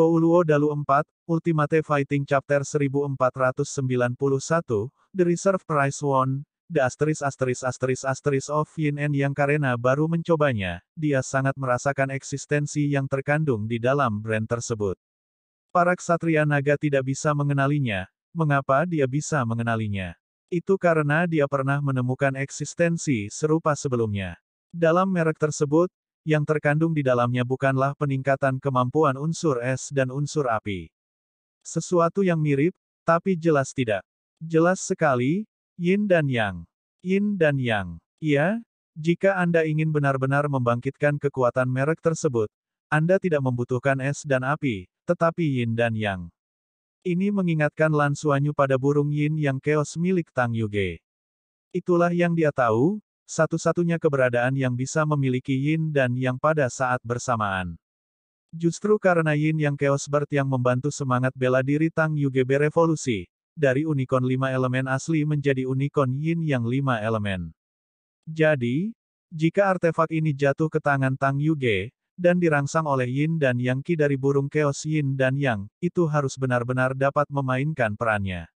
Douluo Dalu 4, Ultimate Fighting Chapter 1491, The Reserve Price Won, The asterisk asterisk asterisk asterisk of Yin and Yang karena baru mencobanya, dia sangat merasakan eksistensi yang terkandung di dalam brand tersebut. Para ksatria naga tidak bisa mengenalinya, mengapa dia bisa mengenalinya? Itu karena dia pernah menemukan eksistensi serupa sebelumnya. Dalam merek tersebut, yang terkandung di dalamnya bukanlah peningkatan kemampuan unsur es dan unsur api. Sesuatu yang mirip, tapi jelas tidak. Jelas sekali, yin dan yang. Yin dan yang. Iya, jika Anda ingin benar-benar membangkitkan kekuatan merek tersebut, Anda tidak membutuhkan es dan api, tetapi yin dan yang. Ini mengingatkan Lan Suanyu pada burung yin yang keos milik Tang Yuge. Itulah yang dia tahu, satu-satunya keberadaan yang bisa memiliki yin dan yang pada saat bersamaan. Justru karena yin yang chaos bird yang membantu semangat bela diri Tang Yuge berevolusi, dari unicorn lima elemen asli menjadi unicorn yin yang lima elemen. Jadi, jika artefak ini jatuh ke tangan Tang Yuge, dan dirangsang oleh yin dan yang ki dari burung chaos yin dan yang, itu harus benar-benar dapat memainkan perannya.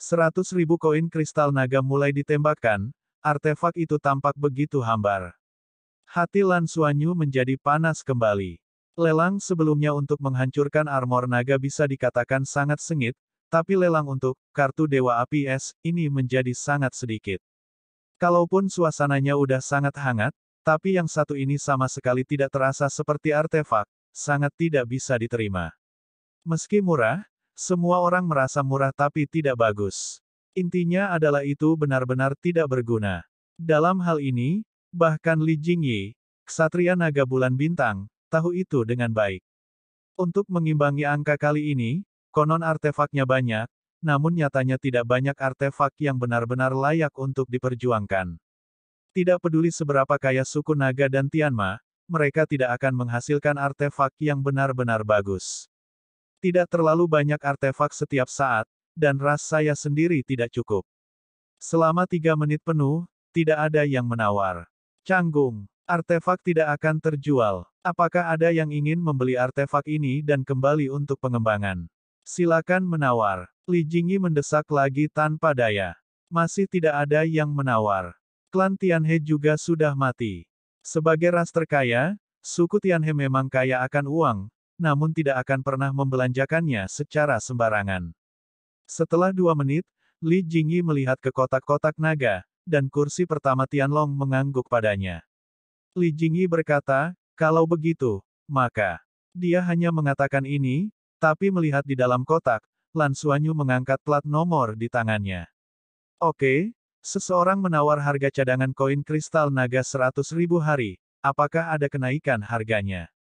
Seratus ribu koin kristal naga mulai ditembakkan, artefak itu tampak begitu hambar. Hati Lan Suanyu menjadi panas kembali. Lelang sebelumnya untuk menghancurkan armor naga bisa dikatakan sangat sengit, tapi lelang untuk kartu Dewa Api Es ini menjadi sangat sedikit. Kalaupun suasananya udah sangat hangat, tapi yang satu ini sama sekali tidak terasa seperti artefak, sangat tidak bisa diterima. Meski murah, semua orang merasa murah tapi tidak bagus. Intinya adalah itu benar-benar tidak berguna. Dalam hal ini, bahkan Li Jingyi, Ksatria Naga Bulan Bintang, tahu itu dengan baik. Untuk mengimbangi angka kali ini, konon artefaknya banyak, namun nyatanya tidak banyak artefak yang benar-benar layak untuk diperjuangkan. Tidak peduli seberapa kaya suku Naga dan Tianma, mereka tidak akan menghasilkan artefak yang benar-benar bagus. Tidak terlalu banyak artefak setiap saat, dan ras saya sendiri tidak cukup. Selama tiga menit penuh, tidak ada yang menawar. Canggung, artefak tidak akan terjual. Apakah ada yang ingin membeli artefak ini dan kembali untuk pengembangan? Silakan menawar. Li Jingyi mendesak lagi tanpa daya. Masih tidak ada yang menawar. Klan Tianhe juga sudah mati. Sebagai ras terkaya, suku Tianhe memang kaya akan uang, namun tidak akan pernah membelanjakannya secara sembarangan. Setelah dua menit, Li Jingyi melihat ke kotak-kotak naga, dan kursi pertama Tianlong mengangguk padanya. Li Jingyi berkata, kalau begitu, maka, dia hanya mengatakan ini, tapi melihat di dalam kotak, Lan Suanyu mengangkat plat nomor di tangannya. Oke, seseorang menawar harga cadangan koin kristal naga 100 ribu hari, apakah ada kenaikan harganya?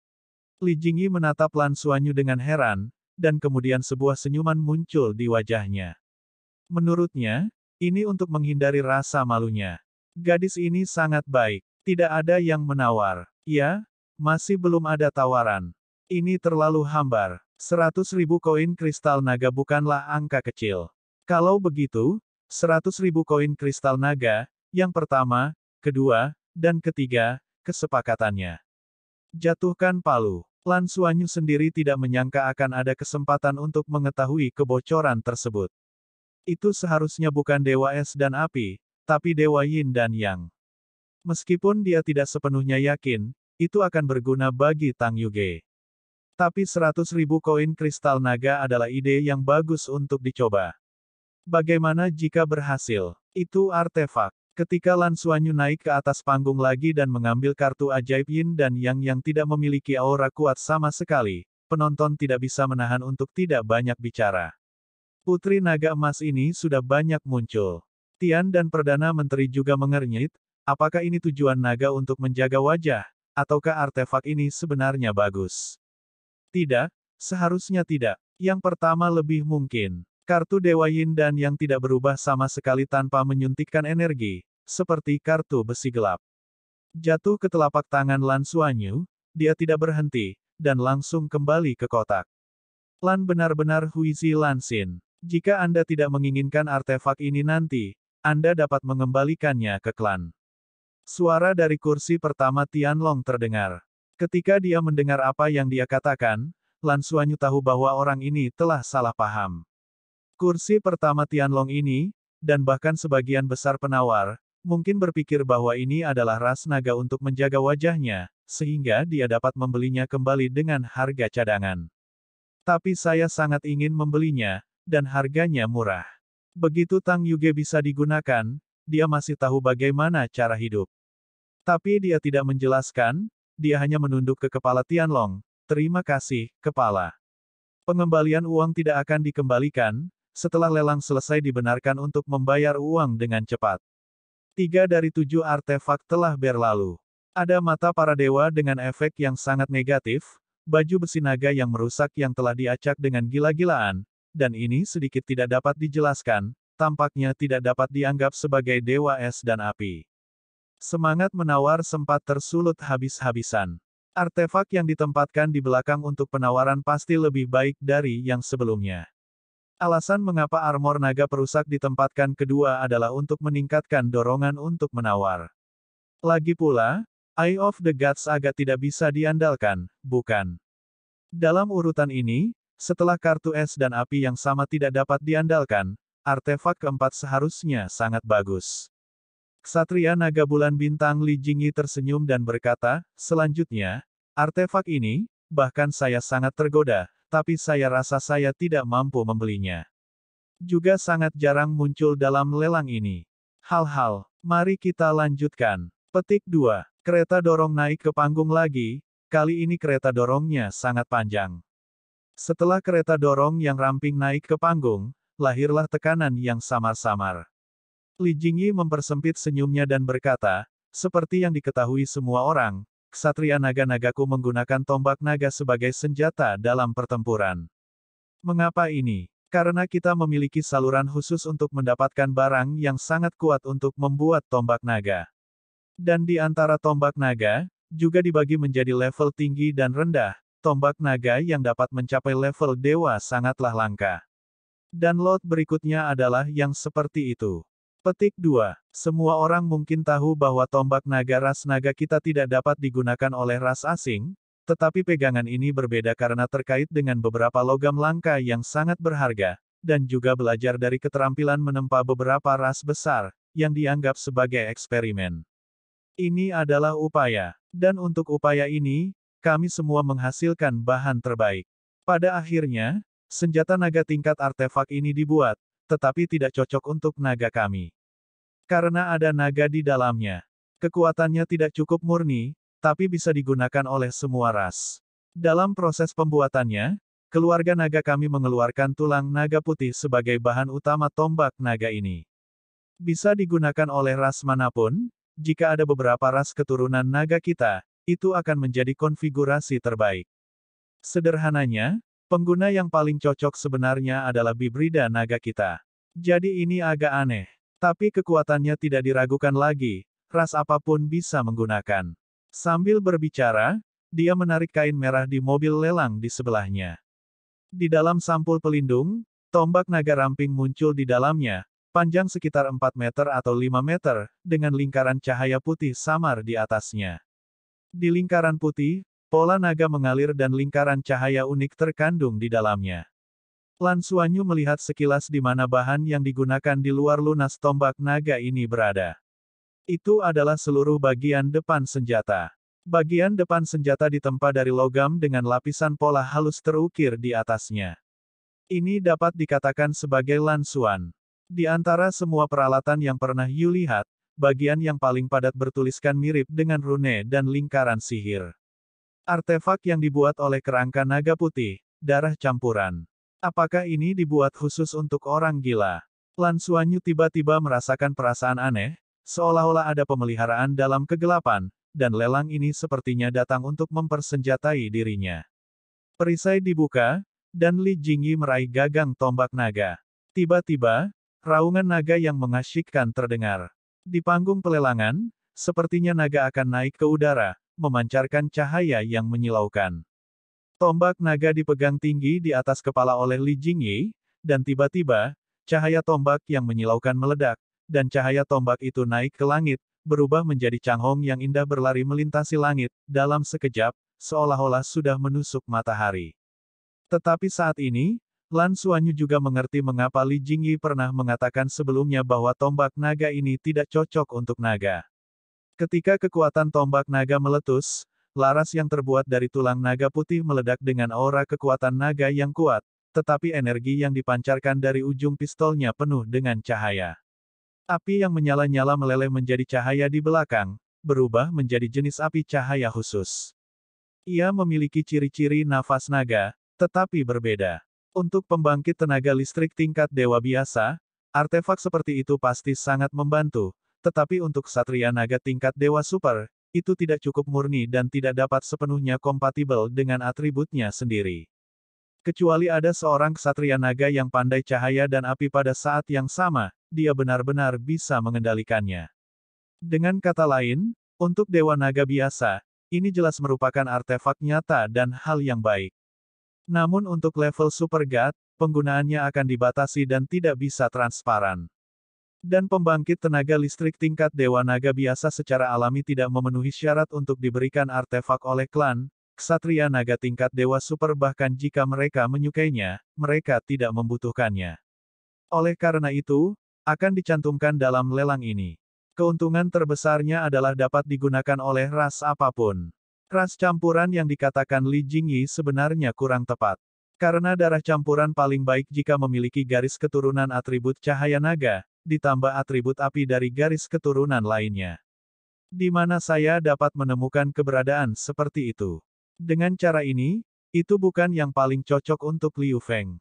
Li Jingyi menatap Lan Suanyu dengan heran, dan kemudian sebuah senyuman muncul di wajahnya. Menurutnya, ini untuk menghindari rasa malunya. Gadis ini sangat baik. Tidak ada yang menawar. Ya, masih belum ada tawaran. Ini terlalu hambar. Seratus ribu koin kristal naga bukanlah angka kecil. Kalau begitu, seratus ribu koin kristal naga, yang pertama, kedua, dan ketiga, kesepakatannya. Jatuhkan palu. Lan Suanyu sendiri tidak menyangka akan ada kesempatan untuk mengetahui kebocoran tersebut. Itu seharusnya bukan Dewa Es dan Api, tapi Dewa Yin dan Yang. Meskipun dia tidak sepenuhnya yakin, itu akan berguna bagi Tang Yuge. Tapi seratus ribu koin kristal naga adalah ide yang bagus untuk dicoba. Bagaimana jika berhasil? Itu artefak. Ketika Lan Suanyu naik ke atas panggung lagi dan mengambil kartu ajaib Yin dan Yang yang tidak memiliki aura kuat sama sekali, penonton tidak bisa menahan untuk tidak banyak bicara. Putri naga emas ini sudah banyak muncul. Tian dan Perdana Menteri juga mengernyit, apakah ini tujuan naga untuk menjaga wajah, ataukah artefak ini sebenarnya bagus? Tidak, seharusnya tidak. Yang pertama lebih mungkin. Kartu Dewa Yin dan yang tidak berubah sama sekali tanpa menyuntikkan energi, seperti kartu besi gelap. Jatuh ke telapak tangan Lan Suanyu, dia tidak berhenti, dan langsung kembali ke kotak. Lan benar-benar Huizi Lansin. Jika Anda tidak menginginkan artefak ini nanti, Anda dapat mengembalikannya ke klan. Suara dari kursi pertama Tianlong terdengar. Ketika dia mendengar apa yang dia katakan, Lan Suanyu tahu bahwa orang ini telah salah paham. Kursi pertama Tianlong ini, dan bahkan sebagian besar penawar, mungkin berpikir bahwa ini adalah ras naga untuk menjaga wajahnya, sehingga dia dapat membelinya kembali dengan harga cadangan. Tapi saya sangat ingin membelinya, dan harganya murah. Begitu Tang Yuge bisa digunakan, dia masih tahu bagaimana cara hidup. Tapi dia tidak menjelaskan, dia hanya menunduk ke kepala Tianlong, terima kasih, kepala. Pengembalian uang tidak akan dikembalikan, setelah lelang selesai dibenarkan untuk membayar uang dengan cepat. Tiga dari tujuh artefak telah berlalu. Ada mata para dewa dengan efek yang sangat negatif, baju besi naga yang merusak yang telah diacak dengan gila-gilaan, dan ini sedikit tidak dapat dijelaskan, tampaknya tidak dapat dianggap sebagai dewa es dan api. Semangat menawar sempat tersulut habis-habisan. Artefak yang ditempatkan di belakang untuk penawaran pasti lebih baik dari yang sebelumnya. Alasan mengapa armor naga perusak ditempatkan kedua adalah untuk meningkatkan dorongan untuk menawar. Lagi pula, Eye of the Gods agak tidak bisa diandalkan, bukan? Dalam urutan ini, setelah kartu es dan api yang sama tidak dapat diandalkan, artefak keempat seharusnya sangat bagus. Satria Naga Bulan Bintang Li Jingyi tersenyum dan berkata, selanjutnya, artefak ini, bahkan saya sangat tergoda, tapi saya rasa saya tidak mampu membelinya. Juga sangat jarang muncul dalam lelang ini. Hal-hal, mari kita lanjutkan. Petik 2. Kereta dorong naik ke panggung lagi, kali ini kereta dorongnya sangat panjang. Setelah kereta dorong yang ramping naik ke panggung, lahirlah tekanan yang samar-samar. Li Jingyi mempersempit senyumnya dan berkata, seperti yang diketahui semua orang, Ksatria naga-nagaku menggunakan tombak naga sebagai senjata dalam pertempuran. Mengapa ini? Karena kita memiliki saluran khusus untuk mendapatkan barang yang sangat kuat untuk membuat tombak naga. Dan di antara tombak naga, juga dibagi menjadi level tinggi dan rendah, tombak naga yang dapat mencapai level dewa sangatlah langka. Dan lot berikutnya adalah yang seperti itu. Petik 2. Semua orang mungkin tahu bahwa tombak naga ras naga kita tidak dapat digunakan oleh ras asing, tetapi pegangan ini berbeda karena terkait dengan beberapa logam langka yang sangat berharga, dan juga belajar dari keterampilan menempa beberapa ras besar, yang dianggap sebagai eksperimen. Ini adalah upaya, dan untuk upaya ini, kami semua menghasilkan bahan terbaik. Pada akhirnya, senjata naga tingkat artefak ini dibuat, tetapi tidak cocok untuk naga kami. Karena ada naga di dalamnya. Kekuatannya tidak cukup murni, tapi bisa digunakan oleh semua ras. Dalam proses pembuatannya, keluarga naga kami mengeluarkan tulang naga putih sebagai bahan utama tombak naga ini. Bisa digunakan oleh ras manapun, jika ada beberapa ras keturunan naga kita, itu akan menjadi konfigurasi terbaik. Sederhananya, Pengguna yang paling cocok sebenarnya adalah Bibrida naga kita. Jadi ini agak aneh. Tapi kekuatannya tidak diragukan lagi, ras apapun bisa menggunakan. Sambil berbicara, dia menarik kain merah di mobil lelang di sebelahnya. Di dalam sampul pelindung, tombak naga ramping muncul di dalamnya, panjang sekitar 4 meter atau 5 meter, dengan lingkaran cahaya putih samar di atasnya. Di lingkaran putih, Pola naga mengalir dan lingkaran cahaya unik terkandung di dalamnya. Lan Suanyu melihat sekilas di mana bahan yang digunakan di luar lunas tombak naga ini berada. Itu adalah seluruh bagian depan senjata. Bagian depan senjata ditempa dari logam dengan lapisan pola halus terukir di atasnya. Ini dapat dikatakan sebagai lansuan. Di antara semua peralatan yang pernah Yu lihat, bagian yang paling padat bertuliskan mirip dengan rune dan lingkaran sihir. Artefak yang dibuat oleh kerangka naga putih, darah campuran. Apakah ini dibuat khusus untuk orang gila? Lan Suanyu tiba-tiba merasakan perasaan aneh, seolah-olah ada pemeliharaan dalam kegelapan, dan lelang ini sepertinya datang untuk mempersenjatai dirinya. Perisai dibuka, dan Li Jingyi meraih gagang tombak naga. Tiba-tiba, raungan naga yang mengasyikkan terdengar. Di panggung pelelangan, sepertinya naga akan naik ke udara, memancarkan cahaya yang menyilaukan. Tombak naga dipegang tinggi di atas kepala oleh Li Jingyi, dan tiba-tiba, cahaya tombak yang menyilaukan meledak, dan cahaya tombak itu naik ke langit, berubah menjadi Changhong yang indah berlari melintasi langit, dalam sekejap, seolah-olah sudah menusuk matahari. Tetapi saat ini, Lan Suanyu juga mengerti mengapa Li Jingyi pernah mengatakan sebelumnya bahwa tombak naga ini tidak cocok untuk naga. Ketika kekuatan tombak naga meletus, laras yang terbuat dari tulang naga putih meledak dengan aura kekuatan naga yang kuat, tetapi energi yang dipancarkan dari ujung pistolnya penuh dengan cahaya. Api yang menyala-nyala meleleh menjadi cahaya di belakang, berubah menjadi jenis api cahaya khusus. Ia memiliki ciri-ciri nafas naga, tetapi berbeda. Untuk pembangkit tenaga listrik tingkat dewa biasa, artefak seperti itu pasti sangat membantu, tetapi untuk Satria Naga tingkat Dewa Super, itu tidak cukup murni dan tidak dapat sepenuhnya kompatibel dengan atributnya sendiri. Kecuali ada seorang Satria Naga yang pandai cahaya dan api pada saat yang sama, dia benar-benar bisa mengendalikannya. Dengan kata lain, untuk Dewa Naga biasa, ini jelas merupakan artefak nyata dan hal yang baik. Namun untuk level Super God, penggunaannya akan dibatasi dan tidak bisa transparan dan pembangkit tenaga listrik tingkat Dewa Naga biasa secara alami tidak memenuhi syarat untuk diberikan artefak oleh klan, Ksatria Naga tingkat Dewa Super bahkan jika mereka menyukainya, mereka tidak membutuhkannya. Oleh karena itu, akan dicantumkan dalam lelang ini. Keuntungan terbesarnya adalah dapat digunakan oleh ras apapun. Ras campuran yang dikatakan Li Jingyi sebenarnya kurang tepat. Karena darah campuran paling baik jika memiliki garis keturunan atribut cahaya naga, ditambah atribut api dari garis keturunan lainnya. Di mana saya dapat menemukan keberadaan seperti itu. Dengan cara ini, itu bukan yang paling cocok untuk Liu Feng.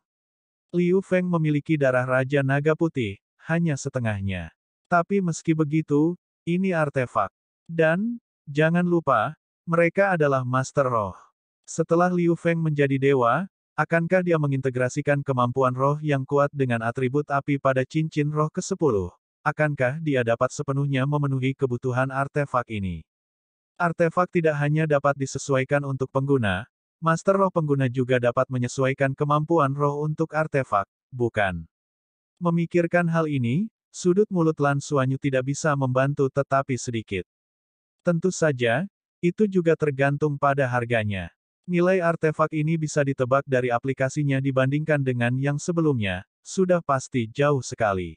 Liu Feng memiliki darah Raja Naga Putih, hanya setengahnya. Tapi meski begitu, ini artefak. Dan, jangan lupa, mereka adalah Master Roh. Setelah Liu Feng menjadi dewa, Akankah dia mengintegrasikan kemampuan roh yang kuat dengan atribut api pada cincin roh ke-10? Akankah dia dapat sepenuhnya memenuhi kebutuhan artefak ini? Artefak tidak hanya dapat disesuaikan untuk pengguna, Master Roh pengguna juga dapat menyesuaikan kemampuan roh untuk artefak, bukan? Memikirkan hal ini, sudut mulut Lan Suanyu tidak bisa membantu tetapi sedikit. Tentu saja, itu juga tergantung pada harganya. Nilai artefak ini bisa ditebak dari aplikasinya dibandingkan dengan yang sebelumnya, sudah pasti jauh sekali.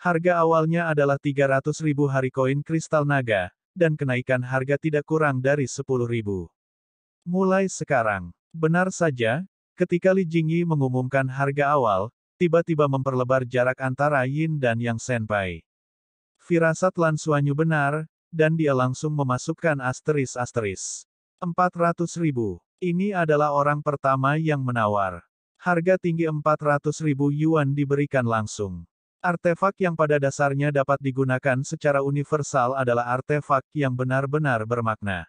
Harga awalnya adalah 300.000 hari koin kristal naga, dan kenaikan harga tidak kurang dari 10.000. Mulai sekarang, benar saja, ketika Li Jingyi mengumumkan harga awal, tiba-tiba memperlebar jarak antara Yin dan Yang Senpai. Firasat Lan Suanyu benar, dan dia langsung memasukkan asteris-asteris. 400 ribu. Ini adalah orang pertama yang menawar. Harga tinggi 400 ribu yuan diberikan langsung. Artefak yang pada dasarnya dapat digunakan secara universal adalah artefak yang benar-benar bermakna.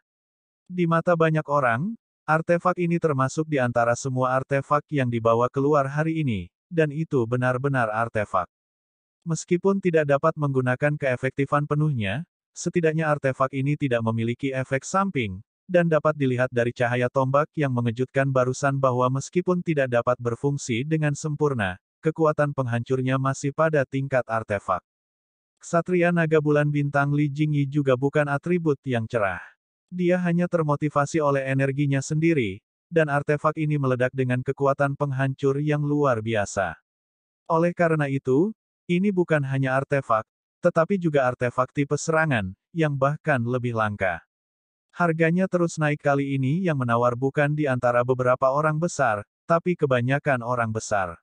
Di mata banyak orang, artefak ini termasuk di antara semua artefak yang dibawa keluar hari ini, dan itu benar-benar artefak. Meskipun tidak dapat menggunakan keefektifan penuhnya, setidaknya artefak ini tidak memiliki efek samping, dan dapat dilihat dari cahaya tombak yang mengejutkan barusan bahwa meskipun tidak dapat berfungsi dengan sempurna, kekuatan penghancurnya masih pada tingkat artefak. Satria Naga Bulan Bintang Li Jingyi juga bukan atribut yang cerah. Dia hanya termotivasi oleh energinya sendiri, dan artefak ini meledak dengan kekuatan penghancur yang luar biasa. Oleh karena itu, ini bukan hanya artefak, tetapi juga artefak tipe serangan, yang bahkan lebih langka. Harganya terus naik kali ini yang menawar bukan di antara beberapa orang besar, tapi kebanyakan orang besar.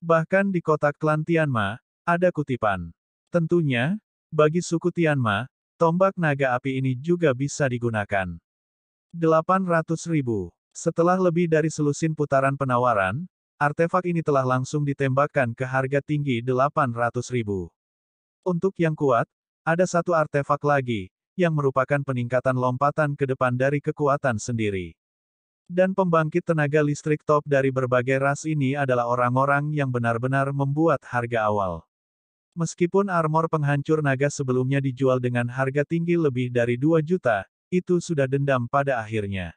Bahkan di kota klan Tianma, ada kutipan. Tentunya, bagi suku Tianma, tombak naga api ini juga bisa digunakan. 800 ribu. Setelah lebih dari selusin putaran penawaran, artefak ini telah langsung ditembakkan ke harga tinggi 800 ribu. Untuk yang kuat, ada satu artefak lagi, yang merupakan peningkatan lompatan ke depan dari kekuatan sendiri. Dan pembangkit tenaga listrik top dari berbagai ras ini adalah orang-orang yang benar-benar membuat harga awal. Meskipun armor penghancur naga sebelumnya dijual dengan harga tinggi lebih dari 2 juta, itu sudah dendam pada akhirnya.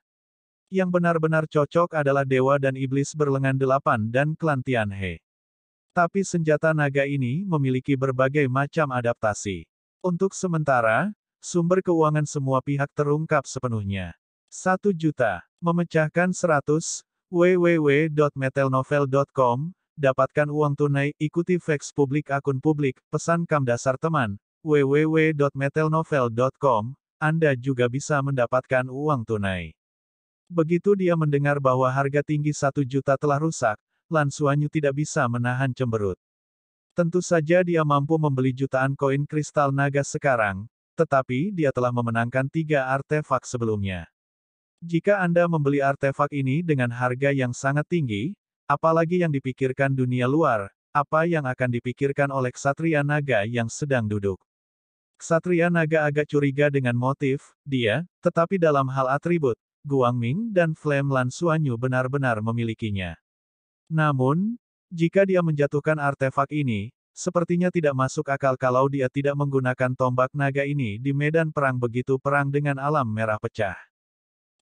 Yang benar-benar cocok adalah dewa dan iblis berlengan delapan dan klan Tianhe. Tapi senjata naga ini memiliki berbagai macam adaptasi. Untuk sementara, sumber keuangan semua pihak terungkap sepenuhnya. 1 juta. Memecahkan 100, www.metelnovel.com, dapatkan uang tunai, ikuti fax publik akun publik, pesan kam dasar teman, www.metelnovel.com, Anda juga bisa mendapatkan uang tunai. Begitu dia mendengar bahwa harga tinggi satu juta telah rusak, Lansuanyu tidak bisa menahan cemberut. Tentu saja dia mampu membeli jutaan koin kristal naga sekarang, tetapi dia telah memenangkan tiga artefak sebelumnya. Jika Anda membeli artefak ini dengan harga yang sangat tinggi, apalagi yang dipikirkan dunia luar, apa yang akan dipikirkan oleh Ksatria Naga yang sedang duduk. Ksatria Naga agak curiga dengan motif, dia, tetapi dalam hal atribut, Guang Ming dan Flame Lan Suanyu benar-benar memilikinya. Namun, jika dia menjatuhkan artefak ini, Sepertinya tidak masuk akal kalau dia tidak menggunakan tombak naga ini di medan perang begitu perang dengan alam merah pecah.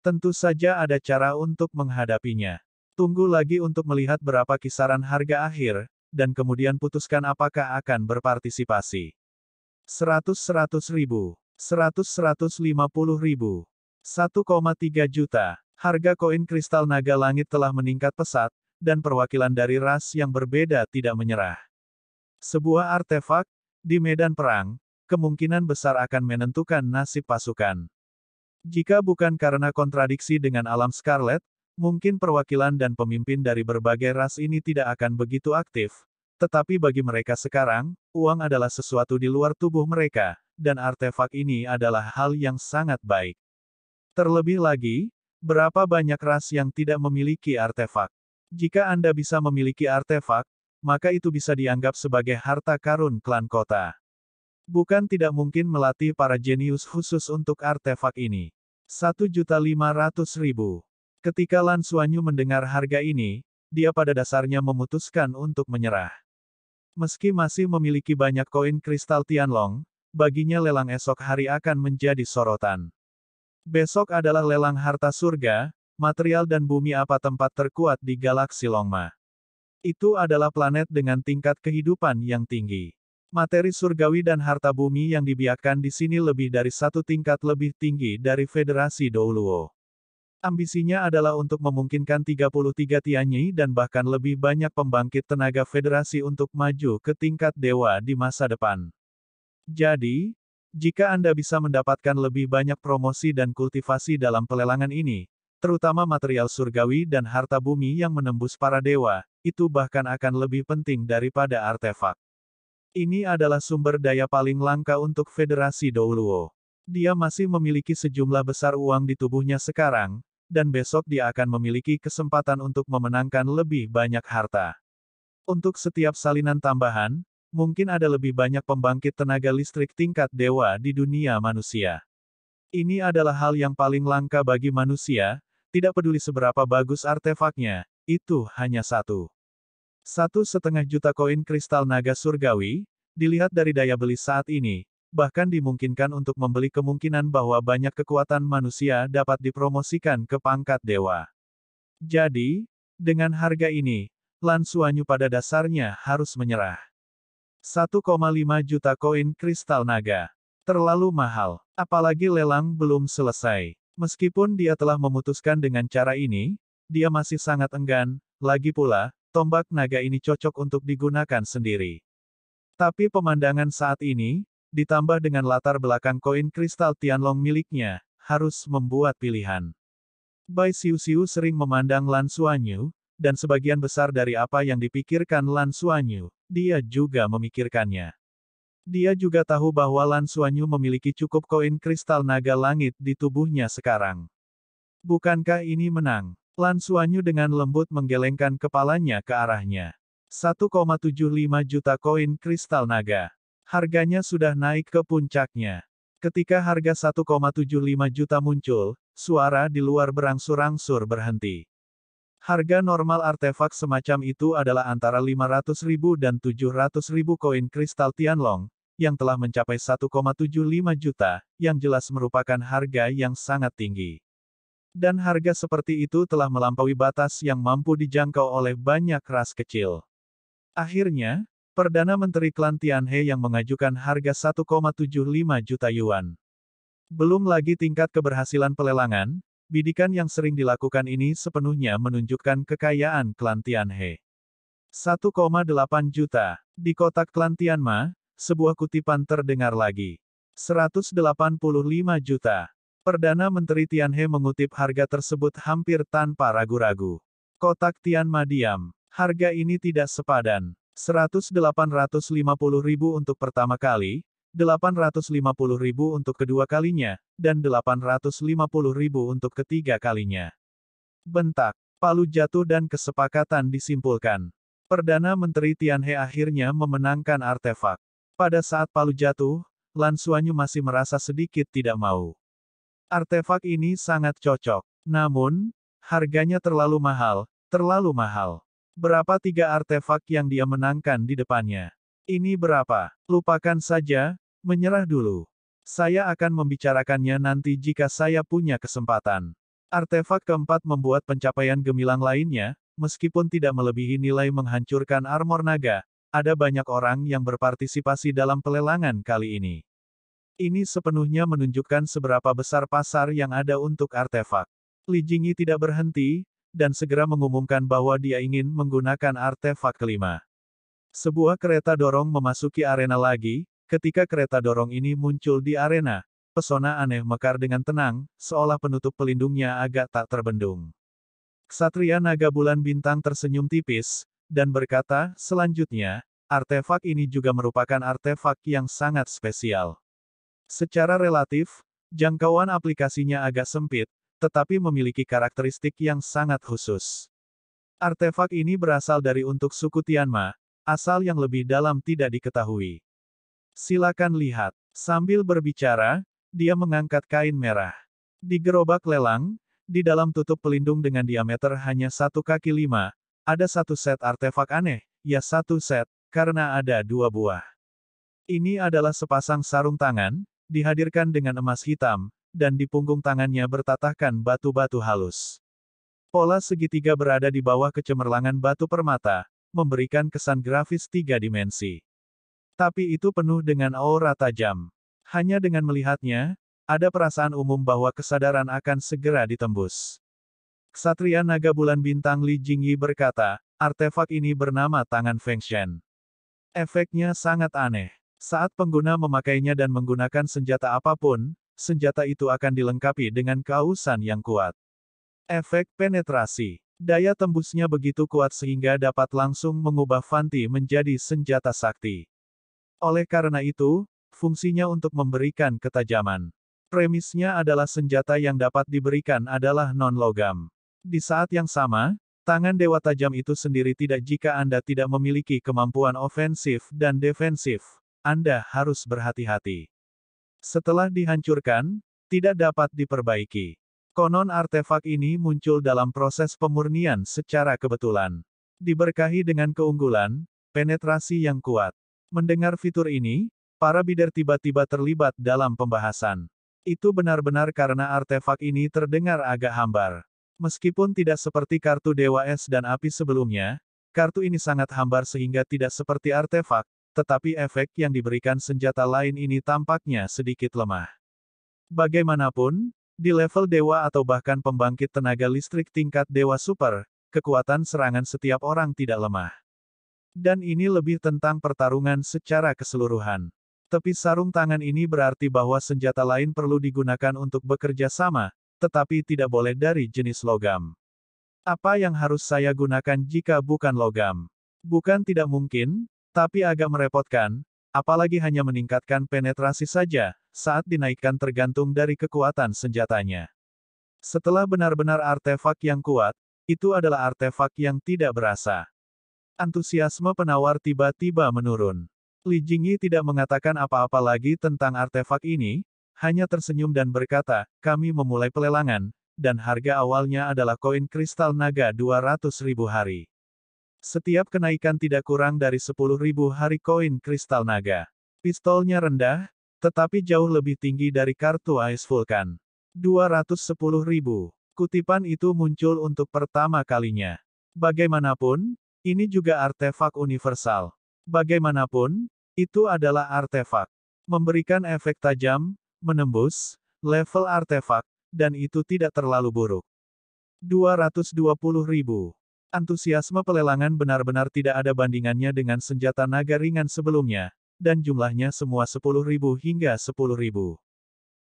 Tentu saja ada cara untuk menghadapinya. Tunggu lagi untuk melihat berapa kisaran harga akhir, dan kemudian putuskan apakah akan berpartisipasi. 100-100 ribu. 100-150 ribu. 1,3 juta. Harga koin kristal naga langit telah meningkat pesat, dan perwakilan dari ras yang berbeda tidak menyerah. Sebuah artefak, di medan perang, kemungkinan besar akan menentukan nasib pasukan. Jika bukan karena kontradiksi dengan alam Scarlet, mungkin perwakilan dan pemimpin dari berbagai ras ini tidak akan begitu aktif. Tetapi bagi mereka sekarang, uang adalah sesuatu di luar tubuh mereka, dan artefak ini adalah hal yang sangat baik. Terlebih lagi, berapa banyak ras yang tidak memiliki artefak? Jika Anda bisa memiliki artefak, maka itu bisa dianggap sebagai harta karun klan kota. Bukan tidak mungkin melatih para jenius khusus untuk artefak ini. 1.500.000 Ketika Lan Suanyu mendengar harga ini, dia pada dasarnya memutuskan untuk menyerah. Meski masih memiliki banyak koin kristal Tianlong, baginya lelang esok hari akan menjadi sorotan. Besok adalah lelang harta surga, material dan bumi apa tempat terkuat di galaksi Longma. Itu adalah planet dengan tingkat kehidupan yang tinggi. Materi surgawi dan harta bumi yang dibiarkan di sini lebih dari satu tingkat lebih tinggi dari Federasi Douluo. Ambisinya adalah untuk memungkinkan 33 Tianyi dan bahkan lebih banyak pembangkit tenaga federasi untuk maju ke tingkat dewa di masa depan. Jadi, jika Anda bisa mendapatkan lebih banyak promosi dan kultivasi dalam pelelangan ini, terutama material surgawi dan harta bumi yang menembus para dewa, itu bahkan akan lebih penting daripada artefak. Ini adalah sumber daya paling langka untuk Federasi Douluo. Dia masih memiliki sejumlah besar uang di tubuhnya sekarang, dan besok dia akan memiliki kesempatan untuk memenangkan lebih banyak harta. Untuk setiap salinan tambahan, mungkin ada lebih banyak pembangkit tenaga listrik tingkat dewa di dunia manusia. Ini adalah hal yang paling langka bagi manusia, tidak peduli seberapa bagus artefaknya, itu hanya satu. Satu setengah juta koin kristal naga surgawi, dilihat dari daya beli saat ini, bahkan dimungkinkan untuk membeli kemungkinan bahwa banyak kekuatan manusia dapat dipromosikan ke pangkat dewa. Jadi, dengan harga ini, Lan Suanyu pada dasarnya harus menyerah. 1,5 juta koin kristal naga. Terlalu mahal, apalagi lelang belum selesai. Meskipun dia telah memutuskan dengan cara ini, dia masih sangat enggan, lagi pula, tombak naga ini cocok untuk digunakan sendiri. Tapi pemandangan saat ini, ditambah dengan latar belakang koin kristal Tianlong miliknya, harus membuat pilihan. Bai Xiu-Xiu sering memandang Lan Xuanyu, dan sebagian besar dari apa yang dipikirkan Lan Xuanyu, dia juga memikirkannya. Dia juga tahu bahwa Lan Suanyu memiliki cukup koin kristal naga langit di tubuhnya sekarang. Bukankah ini menang? Lan Suanyu dengan lembut menggelengkan kepalanya ke arahnya. 1,75 juta koin kristal naga. Harganya sudah naik ke puncaknya. Ketika harga 1,75 juta muncul, suara di luar berangsur-angsur berhenti. Harga normal artefak semacam itu adalah antara 500 ribu dan 700 ribu koin kristal Tianlong, yang telah mencapai 1,75 juta, yang jelas merupakan harga yang sangat tinggi. Dan harga seperti itu telah melampaui batas yang mampu dijangkau oleh banyak ras kecil. Akhirnya, Perdana Menteri Klan Tianhe yang mengajukan harga 1,75 juta yuan. Belum lagi tingkat keberhasilan pelelangan, bidikan yang sering dilakukan ini sepenuhnya menunjukkan kekayaan Klan Tianhe. 1,8 juta. Di kotak Klan Tianma, sebuah kutipan terdengar lagi. 185 juta. Perdana Menteri Tianhe mengutip harga tersebut hampir tanpa ragu-ragu. Kotak Tianma diam. Harga ini tidak sepadan. ribu untuk pertama kali, ribu untuk kedua kalinya, dan ribu untuk ketiga kalinya. Bentak, palu jatuh dan kesepakatan disimpulkan. Perdana Menteri Tianhe akhirnya memenangkan artefak. Pada saat palu jatuh, Lan Suanyu masih merasa sedikit tidak mau. Artefak ini sangat cocok. Namun, harganya terlalu mahal, terlalu mahal. Berapa tiga artefak yang dia menangkan di depannya? Ini berapa? Lupakan saja, menyerah dulu. Saya akan membicarakannya nanti jika saya punya kesempatan. Artefak keempat membuat pencapaian gemilang lainnya, meskipun tidak melebihi nilai menghancurkan armor naga, ada banyak orang yang berpartisipasi dalam pelelangan kali ini. Ini sepenuhnya menunjukkan seberapa besar pasar yang ada untuk artefak. Li Jingyi tidak berhenti, dan segera mengumumkan bahwa dia ingin menggunakan artefak kelima. Sebuah kereta dorong memasuki arena lagi, ketika kereta dorong ini muncul di arena, pesona aneh mekar dengan tenang, seolah penutup pelindungnya agak tak terbendung. Ksatria naga bulan bintang tersenyum tipis, dan berkata, selanjutnya, artefak ini juga merupakan artefak yang sangat spesial. Secara relatif, jangkauan aplikasinya agak sempit, tetapi memiliki karakteristik yang sangat khusus. Artefak ini berasal dari untuk suku Tianma, asal yang lebih dalam tidak diketahui. Silakan lihat. Sambil berbicara, dia mengangkat kain merah. Di gerobak lelang, di dalam tutup pelindung dengan diameter hanya satu kaki lima, ada satu set artefak aneh, ya satu set, karena ada dua buah. Ini adalah sepasang sarung tangan, dihadirkan dengan emas hitam, dan di punggung tangannya bertatahkan batu-batu halus. Pola segitiga berada di bawah kecemerlangan batu permata, memberikan kesan grafis tiga dimensi. Tapi itu penuh dengan aura tajam. Hanya dengan melihatnya, ada perasaan umum bahwa kesadaran akan segera ditembus. Satria Naga Bulan Bintang Li Jingyi berkata, artefak ini bernama Tangan Feng Shen. Efeknya sangat aneh. Saat pengguna memakainya dan menggunakan senjata apapun, senjata itu akan dilengkapi dengan kausan yang kuat. Efek penetrasi. Daya tembusnya begitu kuat sehingga dapat langsung mengubah Fanti menjadi senjata sakti. Oleh karena itu, fungsinya untuk memberikan ketajaman. Premisnya adalah senjata yang dapat diberikan adalah non-logam. Di saat yang sama, tangan dewa tajam itu sendiri tidak jika Anda tidak memiliki kemampuan ofensif dan defensif. Anda harus berhati-hati. Setelah dihancurkan, tidak dapat diperbaiki. Konon artefak ini muncul dalam proses pemurnian secara kebetulan. Diberkahi dengan keunggulan, penetrasi yang kuat. Mendengar fitur ini, para bidar tiba-tiba terlibat dalam pembahasan. Itu benar-benar karena artefak ini terdengar agak hambar. Meskipun tidak seperti kartu Dewa Es dan Api sebelumnya, kartu ini sangat hambar sehingga tidak seperti artefak, tetapi efek yang diberikan senjata lain ini tampaknya sedikit lemah. Bagaimanapun, di level Dewa atau bahkan pembangkit tenaga listrik tingkat Dewa Super, kekuatan serangan setiap orang tidak lemah. Dan ini lebih tentang pertarungan secara keseluruhan. Tepi sarung tangan ini berarti bahwa senjata lain perlu digunakan untuk bekerja sama, tetapi tidak boleh dari jenis logam. Apa yang harus saya gunakan jika bukan logam? Bukan tidak mungkin, tapi agak merepotkan, apalagi hanya meningkatkan penetrasi saja, saat dinaikkan tergantung dari kekuatan senjatanya. Setelah benar-benar artefak yang kuat, itu adalah artefak yang tidak berasa. Antusiasme penawar tiba-tiba menurun. Li Jingyi tidak mengatakan apa-apa lagi tentang artefak ini, hanya tersenyum dan berkata, kami memulai pelelangan, dan harga awalnya adalah koin kristal naga 200 ribu hari. Setiap kenaikan tidak kurang dari 10 ribu hari koin kristal naga. Pistolnya rendah, tetapi jauh lebih tinggi dari kartu Ais Vulkan. 210 ribu. Kutipan itu muncul untuk pertama kalinya. Bagaimanapun, ini juga artefak universal. Bagaimanapun, itu adalah artefak. Memberikan efek tajam, menembus, level artefak, dan itu tidak terlalu buruk. 220 ribu. Antusiasme pelelangan benar-benar tidak ada bandingannya dengan senjata naga ringan sebelumnya, dan jumlahnya semua 10 ribu hingga 10 ribu.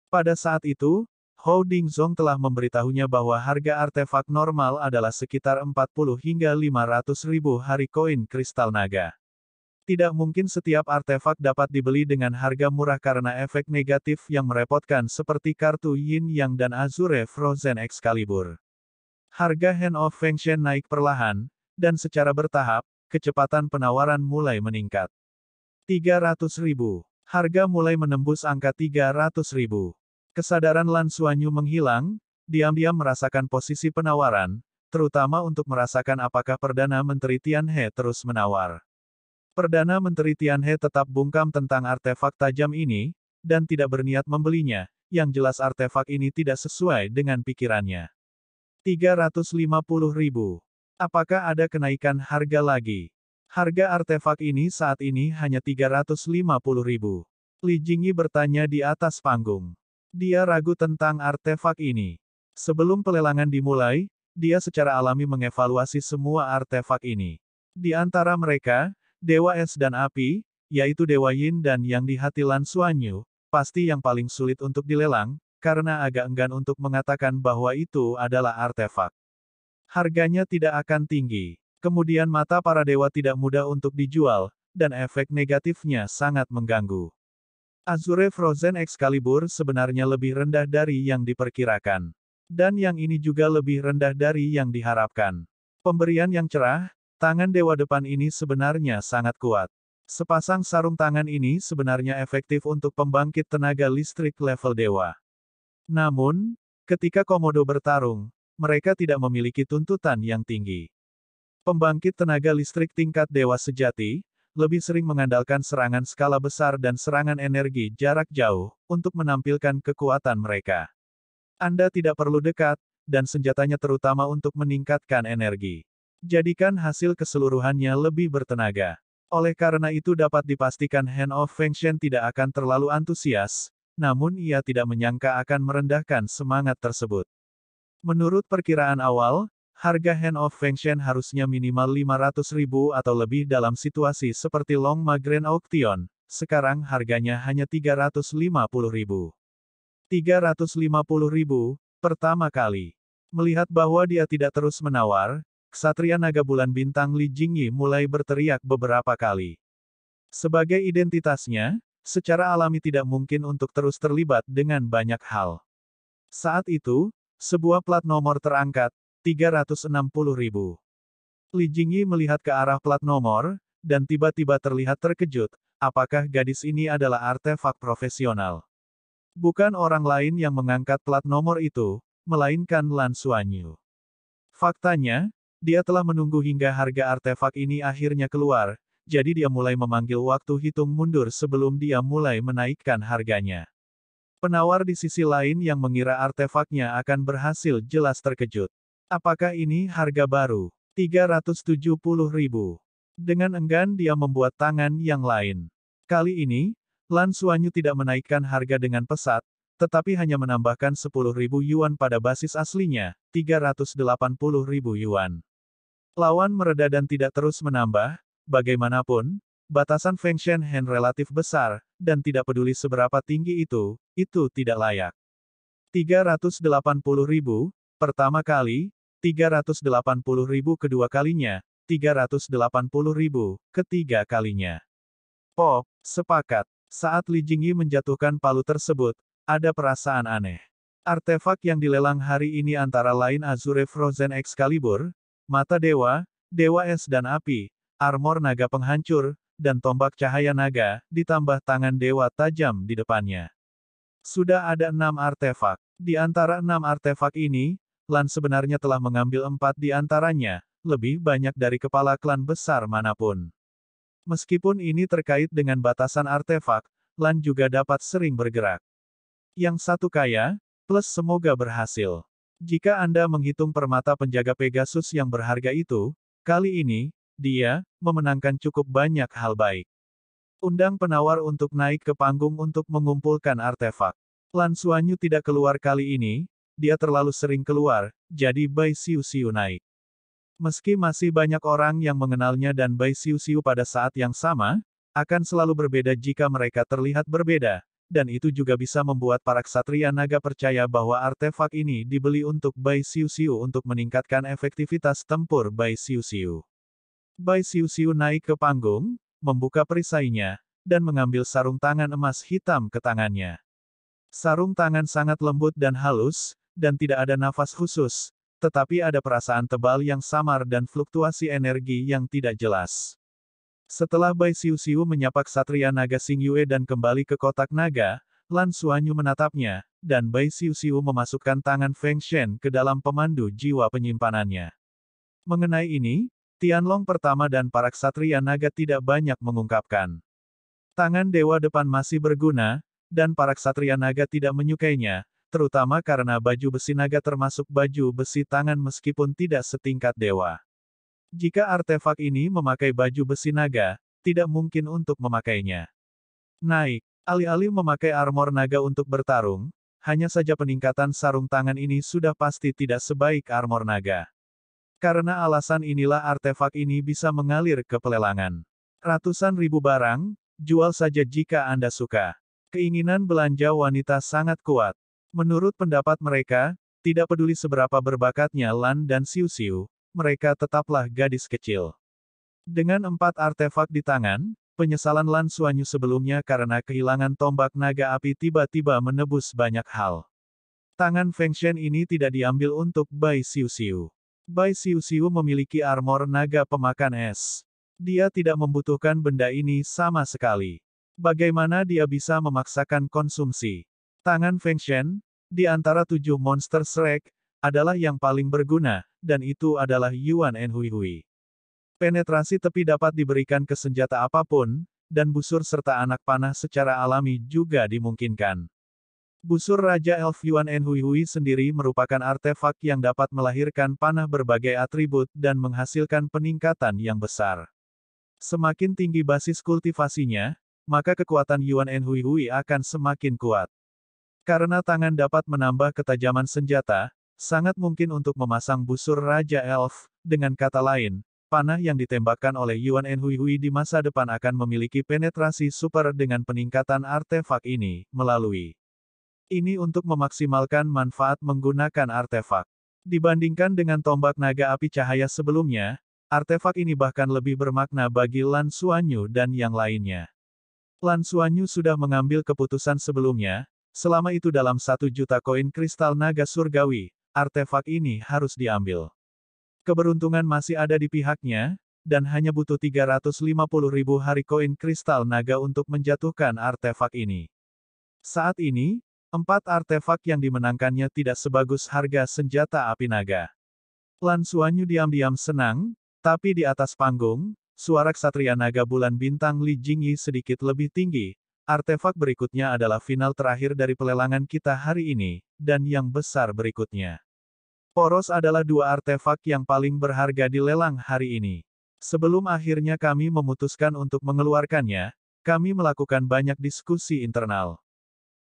Pada saat itu, Hou Dingzong telah memberitahunya bahwa harga artefak normal adalah sekitar 40 hingga 500 ribu hari koin kristal naga. Tidak mungkin setiap artefak dapat dibeli dengan harga murah karena efek negatif yang merepotkan seperti kartu Yin Yang dan Azure Frozen Excalibur. Harga Hand of Shen naik perlahan, dan secara bertahap, kecepatan penawaran mulai meningkat. 300 ribu. Harga mulai menembus angka 300 ribu. Kesadaran Lan Suanyu menghilang, diam-diam merasakan posisi penawaran, terutama untuk merasakan apakah Perdana Menteri Tian He terus menawar. Perdana Menteri Tianhe tetap bungkam tentang artefak tajam ini, dan tidak berniat membelinya, yang jelas artefak ini tidak sesuai dengan pikirannya. 350 ribu. Apakah ada kenaikan harga lagi? Harga artefak ini saat ini hanya 350 ribu. Li Jingyi bertanya di atas panggung. Dia ragu tentang artefak ini. Sebelum pelelangan dimulai, dia secara alami mengevaluasi semua artefak ini. Di antara mereka, Dewa es dan api, yaitu Dewa Yin dan Yang di hati Lan Suanyu, pasti yang paling sulit untuk dilelang, karena agak enggan untuk mengatakan bahwa itu adalah artefak. Harganya tidak akan tinggi. Kemudian mata para dewa tidak mudah untuk dijual, dan efek negatifnya sangat mengganggu. Azure Frozen Excalibur sebenarnya lebih rendah dari yang diperkirakan. Dan yang ini juga lebih rendah dari yang diharapkan. Pemberian yang cerah, Tangan dewa depan ini sebenarnya sangat kuat. Sepasang sarung tangan ini sebenarnya efektif untuk pembangkit tenaga listrik level dewa. Namun, ketika Komodo bertarung, mereka tidak memiliki tuntutan yang tinggi. Pembangkit tenaga listrik tingkat dewa sejati, lebih sering mengandalkan serangan skala besar dan serangan energi jarak jauh, untuk menampilkan kekuatan mereka. Anda tidak perlu dekat, dan senjatanya terutama untuk meningkatkan energi. Jadikan hasil keseluruhannya lebih bertenaga. Oleh karena itu dapat dipastikan Hand of Feng Shen tidak akan terlalu antusias, namun ia tidak menyangka akan merendahkan semangat tersebut. Menurut perkiraan awal, harga Hand of Feng Shen harusnya minimal 500 ribu atau lebih dalam situasi seperti Long magren Auction, sekarang harganya hanya 350 ribu. 350 ribu, pertama kali. Melihat bahwa dia tidak terus menawar, Ksatria Naga Bulan Bintang Li Jingyi mulai berteriak beberapa kali. Sebagai identitasnya, secara alami tidak mungkin untuk terus terlibat dengan banyak hal. Saat itu, sebuah plat nomor terangkat, 360 ribu. Li Jingyi melihat ke arah plat nomor, dan tiba-tiba terlihat terkejut, apakah gadis ini adalah artefak profesional. Bukan orang lain yang mengangkat plat nomor itu, melainkan Lan Suanyu. Faktanya, dia telah menunggu hingga harga artefak ini akhirnya keluar, jadi dia mulai memanggil waktu hitung mundur sebelum dia mulai menaikkan harganya. Penawar di sisi lain yang mengira artefaknya akan berhasil jelas terkejut. Apakah ini harga baru? 370 ribu. Dengan enggan dia membuat tangan yang lain. Kali ini, Lan Suanyu tidak menaikkan harga dengan pesat, tetapi hanya menambahkan 10 ribu yuan pada basis aslinya, 380 ribu yuan. Lawan mereda dan tidak terus menambah, bagaimanapun, batasan Feng Shen Hen relatif besar, dan tidak peduli seberapa tinggi itu, itu tidak layak. 380 ribu, pertama kali, 380 ribu kedua kalinya, 380 ribu, ketiga kalinya. Pop, oh, sepakat, saat Li Jingyi menjatuhkan palu tersebut, ada perasaan aneh. Artefak yang dilelang hari ini antara lain Azure Frozen Excalibur, Mata Dewa, Dewa Es dan Api, armor naga penghancur, dan tombak cahaya naga, ditambah tangan Dewa tajam di depannya. Sudah ada enam artefak. Di antara enam artefak ini, Lan sebenarnya telah mengambil empat di antaranya, lebih banyak dari kepala klan besar manapun. Meskipun ini terkait dengan batasan artefak, Lan juga dapat sering bergerak. Yang satu kaya, plus semoga berhasil. Jika Anda menghitung permata penjaga Pegasus yang berharga itu, kali ini, dia memenangkan cukup banyak hal baik. Undang penawar untuk naik ke panggung untuk mengumpulkan artefak. Lan Suanyu tidak keluar kali ini, dia terlalu sering keluar, jadi Bai Siu Siu naik. Meski masih banyak orang yang mengenalnya dan Bai Siu Siu pada saat yang sama, akan selalu berbeda jika mereka terlihat berbeda, dan itu juga bisa membuat para ksatria naga percaya bahwa artefak ini dibeli untuk Bai Xiu Xiu untuk meningkatkan efektivitas tempur Bai Xiu Xiu. Bai Xiu Xiu naik ke panggung, membuka perisainya, dan mengambil sarung tangan emas hitam ke tangannya. Sarung tangan sangat lembut dan halus, dan tidak ada nafas khusus, tetapi ada perasaan tebal yang samar dan fluktuasi energi yang tidak jelas. Setelah Bai Siu Siu menyapa satria Naga Sing Yue dan kembali ke kotak naga, Lan Suanyu menatapnya, dan Bai Siu Siu memasukkan tangan Feng Shen ke dalam pemandu jiwa penyimpanannya. Mengenai ini, Tianlong pertama dan para Ksatria Naga tidak banyak mengungkapkan. Tangan Dewa depan masih berguna, dan para Ksatria Naga tidak menyukainya, terutama karena baju besi naga termasuk baju besi tangan meskipun tidak setingkat dewa. Jika artefak ini memakai baju besi naga, tidak mungkin untuk memakainya. Naik, alih-alih memakai armor naga untuk bertarung, hanya saja peningkatan sarung tangan ini sudah pasti tidak sebaik armor naga. Karena alasan inilah artefak ini bisa mengalir ke pelelangan. Ratusan ribu barang, jual saja jika Anda suka. Keinginan belanja wanita sangat kuat. Menurut pendapat mereka, tidak peduli seberapa berbakatnya Lan dan Siu Siu, mereka tetaplah gadis kecil. Dengan empat artefak di tangan, penyesalan Lan Suanyu sebelumnya karena kehilangan tombak naga api tiba-tiba menebus banyak hal. Tangan Feng Shen ini tidak diambil untuk Bai Siu Siu. Bai Siu Siu memiliki armor naga pemakan es. Dia tidak membutuhkan benda ini sama sekali. Bagaimana dia bisa memaksakan konsumsi? Tangan Feng Shen, di antara tujuh monster Shrek, adalah yang paling berguna, dan itu adalah Yuan Enhuihui. Penetrasi tepi dapat diberikan ke senjata apapun, dan busur serta anak panah secara alami juga dimungkinkan. Busur Raja Elf Yuan Enhuihui sendiri merupakan artefak yang dapat melahirkan panah berbagai atribut dan menghasilkan peningkatan yang besar. Semakin tinggi basis kultivasinya, maka kekuatan Yuan Enhuihui akan semakin kuat. Karena tangan dapat menambah ketajaman senjata, Sangat mungkin untuk memasang busur Raja Elf, dengan kata lain, panah yang ditembakkan oleh Yuan Enhuihui di masa depan akan memiliki penetrasi super dengan peningkatan artefak ini, melalui ini untuk memaksimalkan manfaat menggunakan artefak. Dibandingkan dengan tombak naga api cahaya sebelumnya, artefak ini bahkan lebih bermakna bagi Lan Suanyu dan yang lainnya. Lan Suanyu sudah mengambil keputusan sebelumnya, selama itu dalam satu juta koin kristal naga surgawi, Artefak ini harus diambil. Keberuntungan masih ada di pihaknya, dan hanya butuh 350 ribu hari koin kristal naga untuk menjatuhkan artefak ini. Saat ini, empat artefak yang dimenangkannya tidak sebagus harga senjata api naga. Lan Suanyu diam-diam senang, tapi di atas panggung, suara ksatria naga bulan bintang Li Jingyi sedikit lebih tinggi, Artefak berikutnya adalah final terakhir dari pelelangan kita hari ini, dan yang besar berikutnya. Poros adalah dua artefak yang paling berharga di lelang hari ini. Sebelum akhirnya kami memutuskan untuk mengeluarkannya, kami melakukan banyak diskusi internal.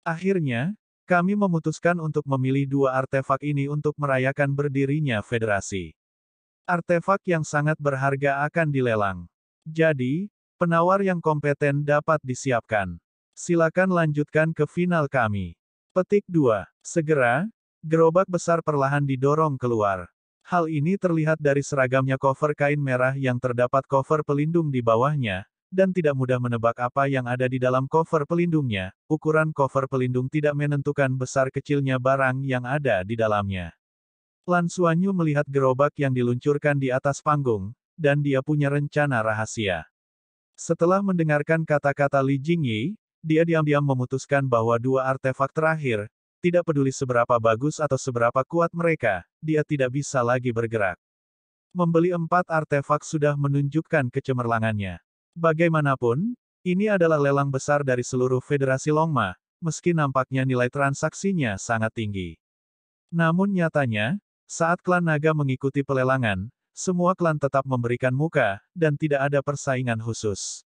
Akhirnya, kami memutuskan untuk memilih dua artefak ini untuk merayakan berdirinya federasi. Artefak yang sangat berharga akan dilelang. Jadi, penawar yang kompeten dapat disiapkan. Silakan lanjutkan ke final kami. Petik 2. Segera, gerobak besar perlahan didorong keluar. Hal ini terlihat dari seragamnya cover kain merah yang terdapat cover pelindung di bawahnya, dan tidak mudah menebak apa yang ada di dalam cover pelindungnya. Ukuran cover pelindung tidak menentukan besar kecilnya barang yang ada di dalamnya. Lan Suanyu melihat gerobak yang diluncurkan di atas panggung, dan dia punya rencana rahasia. Setelah mendengarkan kata-kata Li Jingyi, dia diam-diam memutuskan bahwa dua artefak terakhir, tidak peduli seberapa bagus atau seberapa kuat mereka, dia tidak bisa lagi bergerak. Membeli empat artefak sudah menunjukkan kecemerlangannya. Bagaimanapun, ini adalah lelang besar dari seluruh Federasi Longma, meski nampaknya nilai transaksinya sangat tinggi. Namun nyatanya, saat klan naga mengikuti pelelangan, semua klan tetap memberikan muka, dan tidak ada persaingan khusus.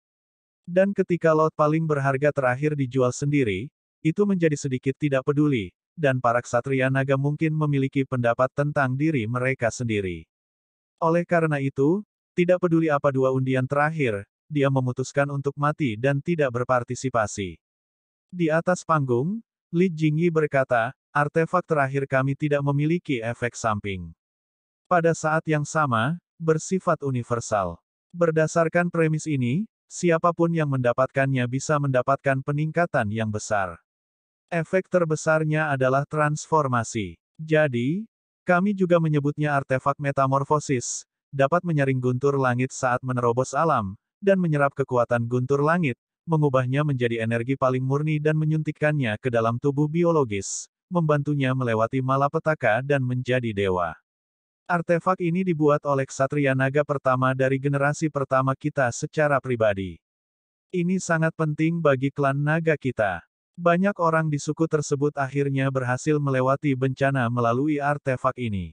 Dan ketika lot paling berharga terakhir dijual sendiri, itu menjadi sedikit tidak peduli, dan para ksatria naga mungkin memiliki pendapat tentang diri mereka sendiri. Oleh karena itu, tidak peduli apa dua undian terakhir, dia memutuskan untuk mati dan tidak berpartisipasi. Di atas panggung, Li Jingyi berkata, artefak terakhir kami tidak memiliki efek samping. Pada saat yang sama, bersifat universal. Berdasarkan premis ini, Siapapun yang mendapatkannya bisa mendapatkan peningkatan yang besar. Efek terbesarnya adalah transformasi. Jadi, kami juga menyebutnya artefak metamorfosis, dapat menyaring guntur langit saat menerobos alam, dan menyerap kekuatan guntur langit, mengubahnya menjadi energi paling murni dan menyuntikkannya ke dalam tubuh biologis, membantunya melewati malapetaka dan menjadi dewa. Artefak ini dibuat oleh Ksatria Naga pertama dari generasi pertama kita secara pribadi. Ini sangat penting bagi klan naga kita. Banyak orang di suku tersebut akhirnya berhasil melewati bencana melalui artefak ini.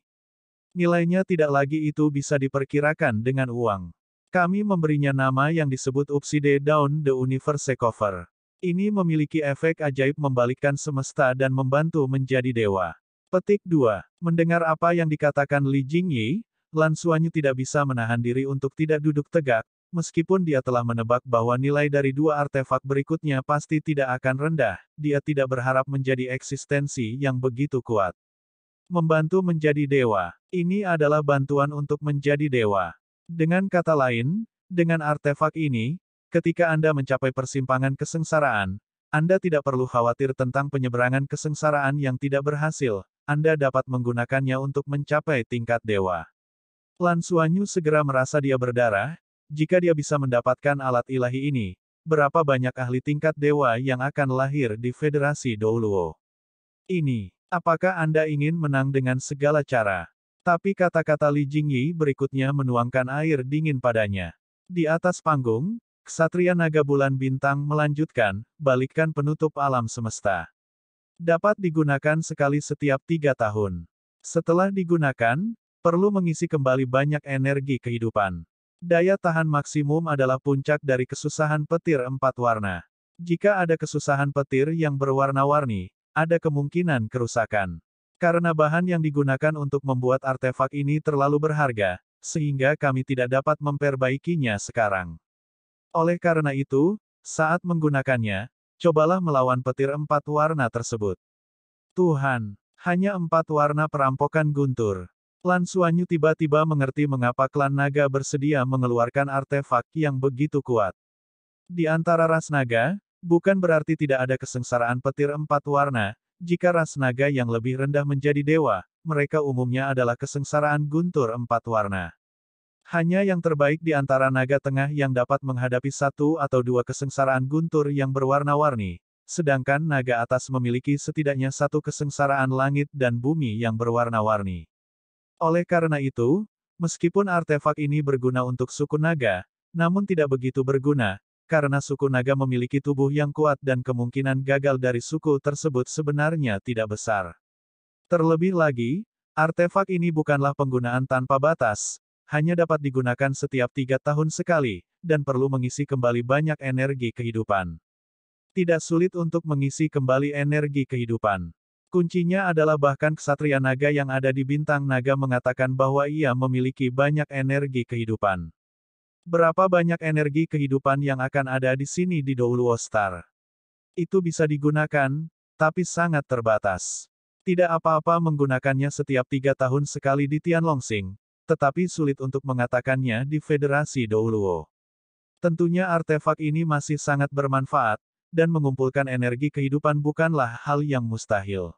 Nilainya tidak lagi itu bisa diperkirakan dengan uang. Kami memberinya nama yang disebut Upside Down the Universe Cover. Ini memiliki efek ajaib membalikkan semesta dan membantu menjadi dewa. Petik 2. Mendengar apa yang dikatakan Li Jingyi, Lan Suanyu tidak bisa menahan diri untuk tidak duduk tegak, meskipun dia telah menebak bahwa nilai dari dua artefak berikutnya pasti tidak akan rendah, dia tidak berharap menjadi eksistensi yang begitu kuat. Membantu menjadi dewa. Ini adalah bantuan untuk menjadi dewa. Dengan kata lain, dengan artefak ini, ketika Anda mencapai persimpangan kesengsaraan, Anda tidak perlu khawatir tentang penyeberangan kesengsaraan yang tidak berhasil, anda dapat menggunakannya untuk mencapai tingkat dewa. Lan Suanyu segera merasa dia berdarah, jika dia bisa mendapatkan alat ilahi ini, berapa banyak ahli tingkat dewa yang akan lahir di Federasi Douluo. Ini, apakah Anda ingin menang dengan segala cara? Tapi kata-kata Li Jingyi berikutnya menuangkan air dingin padanya. Di atas panggung, Ksatria Naga Bulan Bintang melanjutkan, balikkan penutup alam semesta. Dapat digunakan sekali setiap tiga tahun. Setelah digunakan, perlu mengisi kembali banyak energi kehidupan. Daya tahan maksimum adalah puncak dari kesusahan petir empat warna. Jika ada kesusahan petir yang berwarna-warni, ada kemungkinan kerusakan. Karena bahan yang digunakan untuk membuat artefak ini terlalu berharga, sehingga kami tidak dapat memperbaikinya sekarang. Oleh karena itu, saat menggunakannya, Cobalah melawan petir empat warna tersebut. Tuhan, hanya empat warna perampokan guntur. Lan Suanyu tiba-tiba mengerti mengapa klan naga bersedia mengeluarkan artefak yang begitu kuat. Di antara ras naga, bukan berarti tidak ada kesengsaraan petir empat warna, jika ras naga yang lebih rendah menjadi dewa, mereka umumnya adalah kesengsaraan guntur empat warna. Hanya yang terbaik di antara naga tengah yang dapat menghadapi satu atau dua kesengsaraan guntur yang berwarna-warni, sedangkan naga atas memiliki setidaknya satu kesengsaraan langit dan bumi yang berwarna-warni. Oleh karena itu, meskipun artefak ini berguna untuk suku naga, namun tidak begitu berguna, karena suku naga memiliki tubuh yang kuat dan kemungkinan gagal dari suku tersebut sebenarnya tidak besar. Terlebih lagi, artefak ini bukanlah penggunaan tanpa batas, hanya dapat digunakan setiap tiga tahun sekali, dan perlu mengisi kembali banyak energi kehidupan. Tidak sulit untuk mengisi kembali energi kehidupan. Kuncinya adalah bahkan kesatria naga yang ada di bintang naga mengatakan bahwa ia memiliki banyak energi kehidupan. Berapa banyak energi kehidupan yang akan ada di sini di Douluo Star? Itu bisa digunakan, tapi sangat terbatas. Tidak apa-apa menggunakannya setiap tiga tahun sekali di Tianlongsing, tetapi sulit untuk mengatakannya di Federasi Douluo. Tentunya artefak ini masih sangat bermanfaat, dan mengumpulkan energi kehidupan bukanlah hal yang mustahil.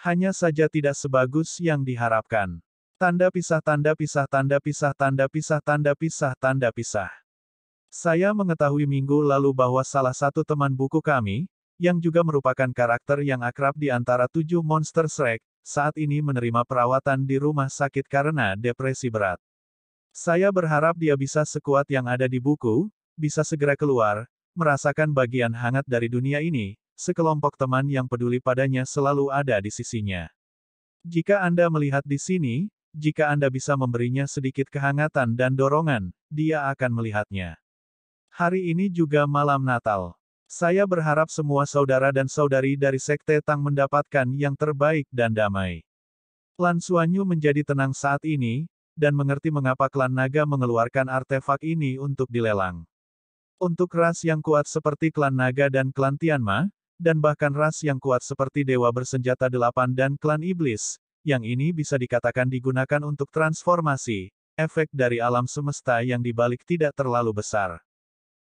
Hanya saja tidak sebagus yang diharapkan. Tanda pisah tanda pisah tanda pisah tanda pisah tanda pisah tanda pisah. Saya mengetahui minggu lalu bahwa salah satu teman buku kami, yang juga merupakan karakter yang akrab di antara tujuh monster Shrek, saat ini menerima perawatan di rumah sakit karena depresi berat. Saya berharap dia bisa sekuat yang ada di buku, bisa segera keluar, merasakan bagian hangat dari dunia ini, sekelompok teman yang peduli padanya selalu ada di sisinya. Jika Anda melihat di sini, jika Anda bisa memberinya sedikit kehangatan dan dorongan, dia akan melihatnya. Hari ini juga malam Natal. Saya berharap semua saudara dan saudari dari Sekte Tang mendapatkan yang terbaik dan damai. Lan Suanyu menjadi tenang saat ini, dan mengerti mengapa klan naga mengeluarkan artefak ini untuk dilelang. Untuk ras yang kuat seperti klan naga dan klan Tianma, dan bahkan ras yang kuat seperti Dewa Bersenjata Delapan dan Klan Iblis, yang ini bisa dikatakan digunakan untuk transformasi, efek dari alam semesta yang dibalik tidak terlalu besar.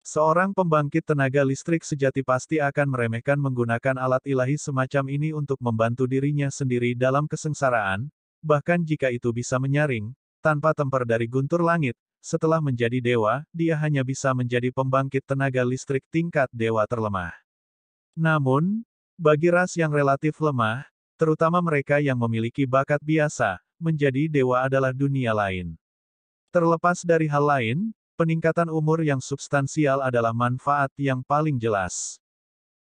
Seorang pembangkit tenaga listrik sejati pasti akan meremehkan menggunakan alat ilahi semacam ini untuk membantu dirinya sendiri dalam kesengsaraan, bahkan jika itu bisa menyaring, tanpa temper dari guntur langit, setelah menjadi dewa, dia hanya bisa menjadi pembangkit tenaga listrik tingkat dewa terlemah. Namun, bagi ras yang relatif lemah, terutama mereka yang memiliki bakat biasa, menjadi dewa adalah dunia lain. Terlepas dari hal lain, Peningkatan umur yang substansial adalah manfaat yang paling jelas.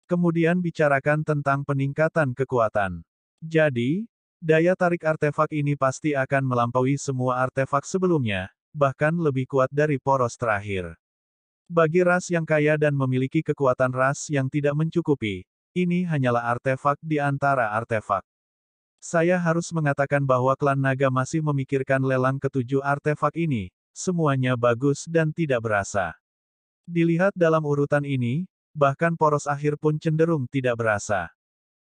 Kemudian bicarakan tentang peningkatan kekuatan. Jadi, daya tarik artefak ini pasti akan melampaui semua artefak sebelumnya, bahkan lebih kuat dari poros terakhir. Bagi ras yang kaya dan memiliki kekuatan ras yang tidak mencukupi, ini hanyalah artefak di antara artefak. Saya harus mengatakan bahwa klan naga masih memikirkan lelang ketujuh artefak ini, semuanya bagus dan tidak berasa. Dilihat dalam urutan ini, bahkan poros akhir pun cenderung tidak berasa.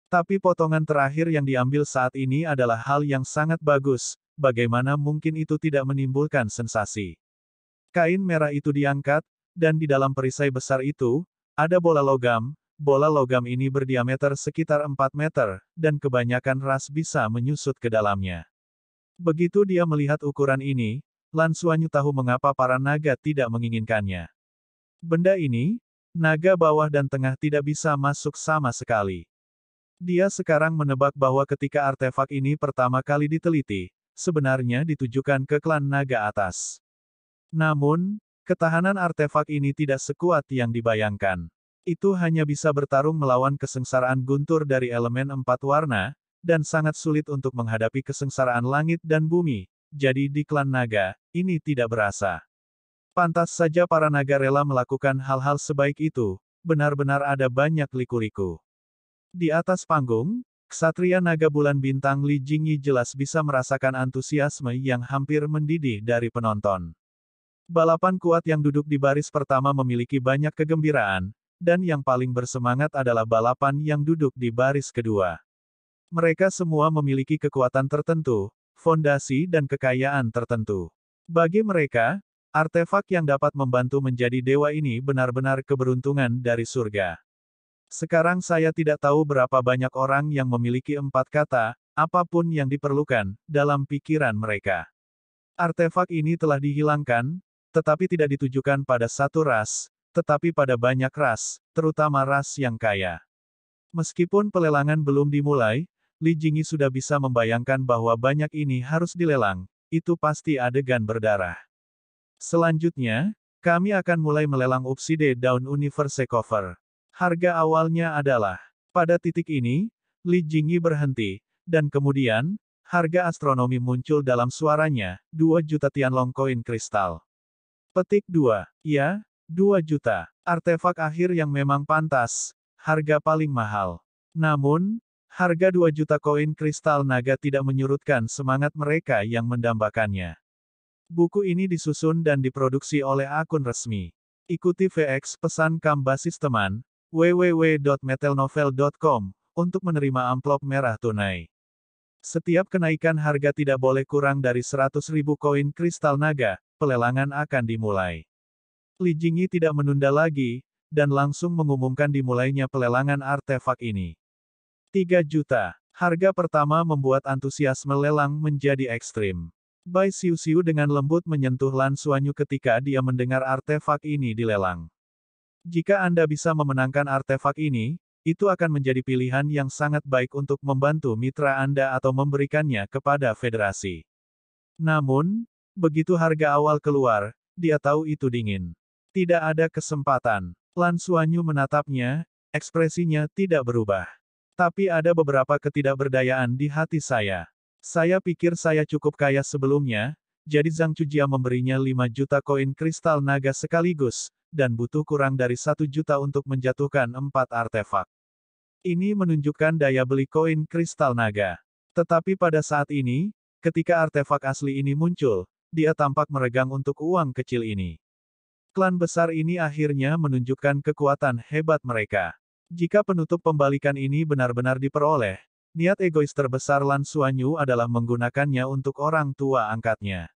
Tapi potongan terakhir yang diambil saat ini adalah hal yang sangat bagus, bagaimana mungkin itu tidak menimbulkan sensasi. Kain merah itu diangkat, dan di dalam perisai besar itu, ada bola logam, bola logam ini berdiameter sekitar 4 meter, dan kebanyakan ras bisa menyusut ke dalamnya. Begitu dia melihat ukuran ini, Lan Suanyu tahu mengapa para naga tidak menginginkannya. Benda ini, naga bawah dan tengah tidak bisa masuk sama sekali. Dia sekarang menebak bahwa ketika artefak ini pertama kali diteliti, sebenarnya ditujukan ke klan naga atas. Namun, ketahanan artefak ini tidak sekuat yang dibayangkan. Itu hanya bisa bertarung melawan kesengsaraan guntur dari elemen empat warna, dan sangat sulit untuk menghadapi kesengsaraan langit dan bumi, jadi di klan naga, ini tidak berasa. Pantas saja para naga rela melakukan hal-hal sebaik itu, benar-benar ada banyak liku-liku. Di atas panggung, Ksatria Naga Bulan Bintang Li Jingyi jelas bisa merasakan antusiasme yang hampir mendidih dari penonton. Balapan kuat yang duduk di baris pertama memiliki banyak kegembiraan, dan yang paling bersemangat adalah balapan yang duduk di baris kedua. Mereka semua memiliki kekuatan tertentu, fondasi dan kekayaan tertentu. Bagi mereka, artefak yang dapat membantu menjadi dewa ini benar-benar keberuntungan dari surga. Sekarang saya tidak tahu berapa banyak orang yang memiliki empat kata, apapun yang diperlukan, dalam pikiran mereka. Artefak ini telah dihilangkan, tetapi tidak ditujukan pada satu ras, tetapi pada banyak ras, terutama ras yang kaya. Meskipun pelelangan belum dimulai, Li Jingyi sudah bisa membayangkan bahwa banyak ini harus dilelang, itu pasti adegan berdarah. Selanjutnya, kami akan mulai melelang Upside Down Universe Cover. Harga awalnya adalah, pada titik ini, Li Jingyi berhenti, dan kemudian, harga astronomi muncul dalam suaranya, 2 juta Tianlong koin kristal. Petik 2, ya, 2 juta. Artefak akhir yang memang pantas, harga paling mahal. Namun, Harga 2 juta koin kristal naga tidak menyurutkan semangat mereka yang mendambakannya. Buku ini disusun dan diproduksi oleh akun resmi. Ikuti VX pesan kam basis teman, www.metelnovel.com, untuk menerima amplop merah tunai. Setiap kenaikan harga tidak boleh kurang dari ribu koin kristal naga, pelelangan akan dimulai. Li Jingyi tidak menunda lagi, dan langsung mengumumkan dimulainya pelelangan artefak ini. 3 juta. Harga pertama membuat antusiasme lelang menjadi ekstrim. Bai Siu-Siu dengan lembut menyentuh Lan Suanyu ketika dia mendengar artefak ini dilelang. Jika Anda bisa memenangkan artefak ini, itu akan menjadi pilihan yang sangat baik untuk membantu mitra Anda atau memberikannya kepada federasi. Namun, begitu harga awal keluar, dia tahu itu dingin. Tidak ada kesempatan. Lan Suanyu menatapnya, ekspresinya tidak berubah. Tapi ada beberapa ketidakberdayaan di hati saya. Saya pikir saya cukup kaya sebelumnya, jadi Zhang Chujia memberinya 5 juta koin kristal naga sekaligus, dan butuh kurang dari 1 juta untuk menjatuhkan empat artefak. Ini menunjukkan daya beli koin kristal naga. Tetapi pada saat ini, ketika artefak asli ini muncul, dia tampak meregang untuk uang kecil ini. Klan besar ini akhirnya menunjukkan kekuatan hebat mereka. Jika penutup pembalikan ini benar-benar diperoleh, niat egois terbesar Lan Suanyu adalah menggunakannya untuk orang tua angkatnya.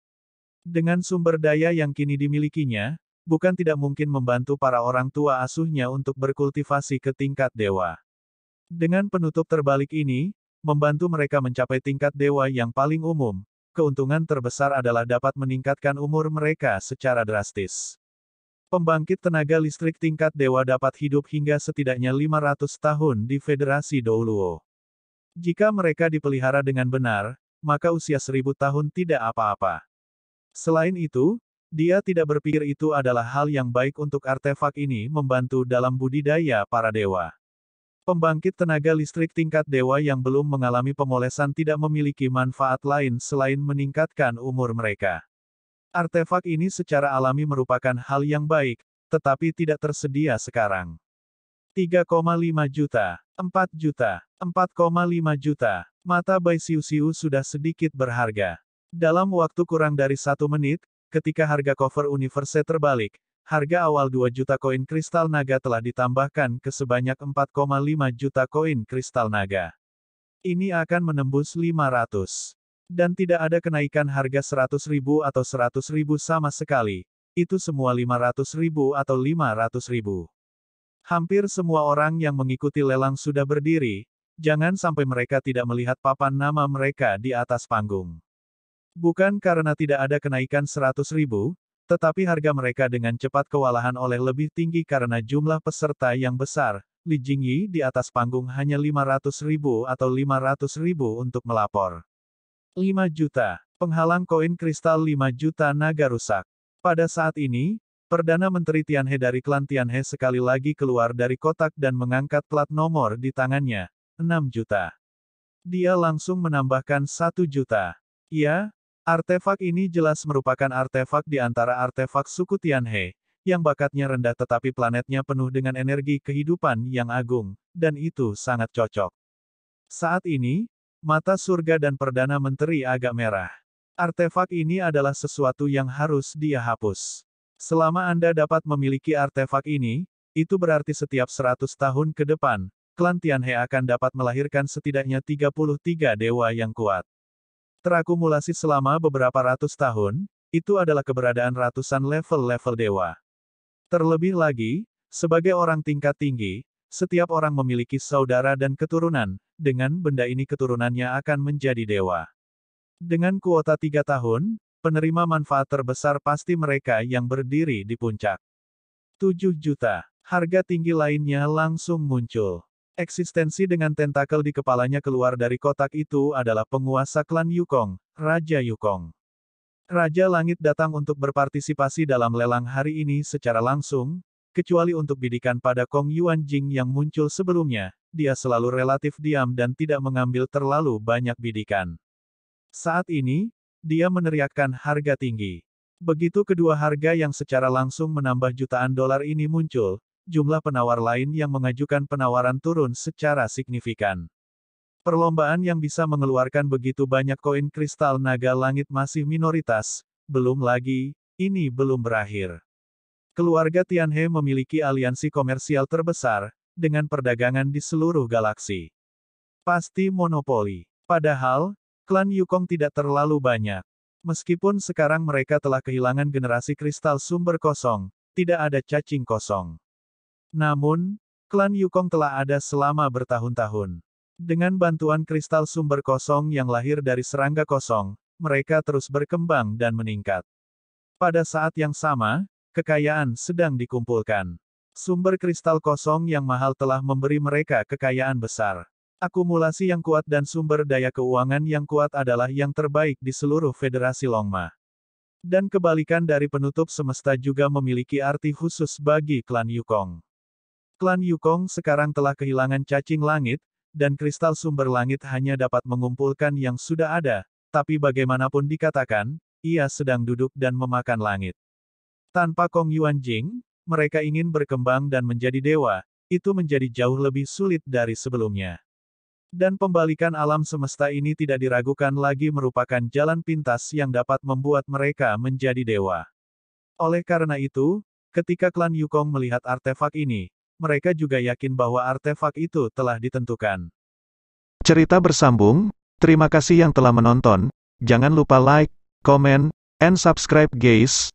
Dengan sumber daya yang kini dimilikinya, bukan tidak mungkin membantu para orang tua asuhnya untuk berkultivasi ke tingkat dewa. Dengan penutup terbalik ini, membantu mereka mencapai tingkat dewa yang paling umum, keuntungan terbesar adalah dapat meningkatkan umur mereka secara drastis. Pembangkit tenaga listrik tingkat dewa dapat hidup hingga setidaknya 500 tahun di Federasi Douluo. Jika mereka dipelihara dengan benar, maka usia seribu tahun tidak apa-apa. Selain itu, dia tidak berpikir itu adalah hal yang baik untuk artefak ini membantu dalam budidaya para dewa. Pembangkit tenaga listrik tingkat dewa yang belum mengalami pemolesan tidak memiliki manfaat lain selain meningkatkan umur mereka. Artefak ini secara alami merupakan hal yang baik, tetapi tidak tersedia sekarang. 3,5 juta, 4 juta, 4,5 juta, mata Bai Siu Siu sudah sedikit berharga. Dalam waktu kurang dari satu menit, ketika harga cover universe terbalik, harga awal 2 juta koin kristal naga telah ditambahkan ke sebanyak 4,5 juta koin kristal naga. Ini akan menembus 500. Dan tidak ada kenaikan harga 100.000 ribu atau 100.000 ribu sama sekali. Itu semua 500.000 ribu atau 500.000. ribu. Hampir semua orang yang mengikuti lelang sudah berdiri, jangan sampai mereka tidak melihat papan nama mereka di atas panggung. Bukan karena tidak ada kenaikan 100.000, ribu, tetapi harga mereka dengan cepat kewalahan oleh lebih tinggi karena jumlah peserta yang besar. Li Jingyi di atas panggung hanya 500.000 ribu atau 500.000 ribu untuk melapor. 5 juta. Penghalang koin kristal 5 juta naga rusak. Pada saat ini, Perdana Menteri Tianhe dari klan Tianhe sekali lagi keluar dari kotak dan mengangkat plat nomor di tangannya, 6 juta. Dia langsung menambahkan 1 juta. Ya, artefak ini jelas merupakan artefak di antara artefak suku Tianhe, yang bakatnya rendah tetapi planetnya penuh dengan energi kehidupan yang agung, dan itu sangat cocok. Saat ini, Mata surga dan Perdana Menteri agak merah. Artefak ini adalah sesuatu yang harus dia hapus. Selama Anda dapat memiliki artefak ini, itu berarti setiap 100 tahun ke depan, klan Tianhe akan dapat melahirkan setidaknya 33 dewa yang kuat. Terakumulasi selama beberapa ratus tahun, itu adalah keberadaan ratusan level-level dewa. Terlebih lagi, sebagai orang tingkat tinggi, setiap orang memiliki saudara dan keturunan, dengan benda ini keturunannya akan menjadi dewa. Dengan kuota tiga tahun, penerima manfaat terbesar pasti mereka yang berdiri di puncak. 7 juta. Harga tinggi lainnya langsung muncul. Eksistensi dengan tentakel di kepalanya keluar dari kotak itu adalah penguasa klan Yukong, Raja Yukong. Raja Langit datang untuk berpartisipasi dalam lelang hari ini secara langsung, Kecuali untuk bidikan pada Kong Yuan Jing yang muncul sebelumnya, dia selalu relatif diam dan tidak mengambil terlalu banyak bidikan. Saat ini, dia meneriakkan harga tinggi. Begitu kedua harga yang secara langsung menambah jutaan dolar ini muncul, jumlah penawar lain yang mengajukan penawaran turun secara signifikan. Perlombaan yang bisa mengeluarkan begitu banyak koin kristal naga langit masih minoritas, belum lagi, ini belum berakhir. Keluarga Tianhe memiliki aliansi komersial terbesar, dengan perdagangan di seluruh galaksi. Pasti monopoli. Padahal, klan Yukong tidak terlalu banyak. Meskipun sekarang mereka telah kehilangan generasi kristal sumber kosong, tidak ada cacing kosong. Namun, klan Yukong telah ada selama bertahun-tahun. Dengan bantuan kristal sumber kosong yang lahir dari serangga kosong, mereka terus berkembang dan meningkat. Pada saat yang sama, Kekayaan sedang dikumpulkan. Sumber kristal kosong yang mahal telah memberi mereka kekayaan besar. Akumulasi yang kuat dan sumber daya keuangan yang kuat adalah yang terbaik di seluruh Federasi Longma. Dan kebalikan dari penutup semesta juga memiliki arti khusus bagi klan Yukong. Klan Yukong sekarang telah kehilangan cacing langit, dan kristal sumber langit hanya dapat mengumpulkan yang sudah ada, tapi bagaimanapun dikatakan, ia sedang duduk dan memakan langit. Tanpa Kong Yuan Jing, mereka ingin berkembang dan menjadi dewa, itu menjadi jauh lebih sulit dari sebelumnya. Dan pembalikan alam semesta ini tidak diragukan lagi merupakan jalan pintas yang dapat membuat mereka menjadi dewa. Oleh karena itu, ketika klan Yukong melihat artefak ini, mereka juga yakin bahwa artefak itu telah ditentukan. Cerita bersambung, terima kasih yang telah menonton, jangan lupa like, komen, and subscribe guys.